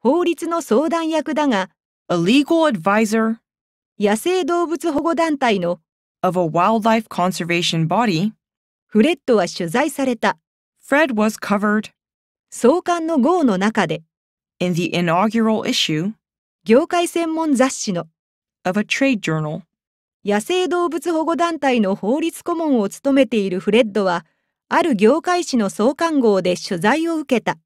法律の相談役だが、a legal advisor 野生動物保護団体の of a wildlife conservation body フレッドは取材された。Fred was covered 創刊の号の中で in the inaugural issue 業界専門雑誌の of a trade journal 野生動物保護団体の法律顧問を務めているフレッドは、ある業界誌の創刊号で取材を受けた。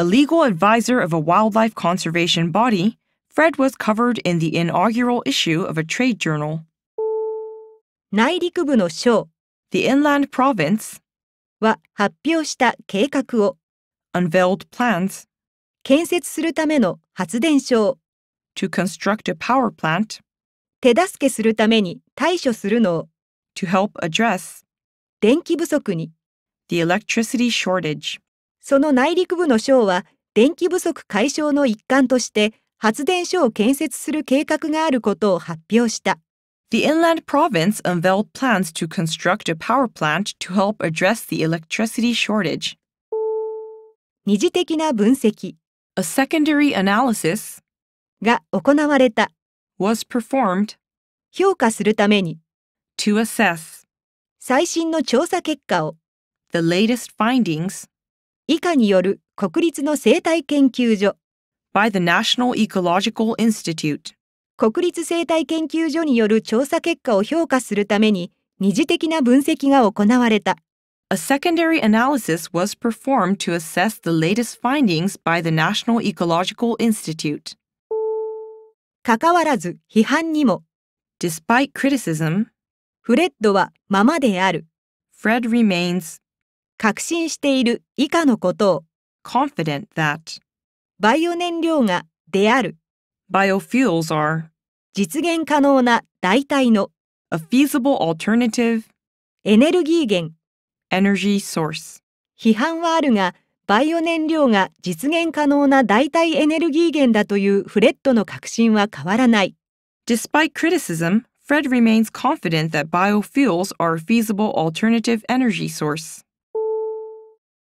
A legal advisor of a wildlife conservation body, Fred was covered in the inaugural issue of a trade journal. The Inland Province unveiled plans to construct a power plant to help address the electricity shortage その内陸部の省は電気不足解消の一環として発電所を建設する計画があることを発表した。The inland province unveiled plans to construct a power plant to help address the electricity shortage. 二次的な分析 A secondary analysis が行われた was performed 評価するために to assess 最新の調査結果を the latest findings 以下による国立の生態研究所 by the National Ecological Institute 国立生態研究所による調査結果を評価するために二次的な分析が行われた A secondary analysis was performed to assess the latest findings by the National Ecological Institute かかわらず批判にも Despite criticism フレッドはままである Fred remains 確信している以下のことを confident that バイオ燃料がである biofuels are 実現可能な代替の a feasible alternative エネルギー源 energy source 批判はあるがバイオ燃料が実現可能な代替エネルギー源だというフレッドの確信は変わらない Despite criticism, Fred remains confident that biofuels are a feasible alternative energy source.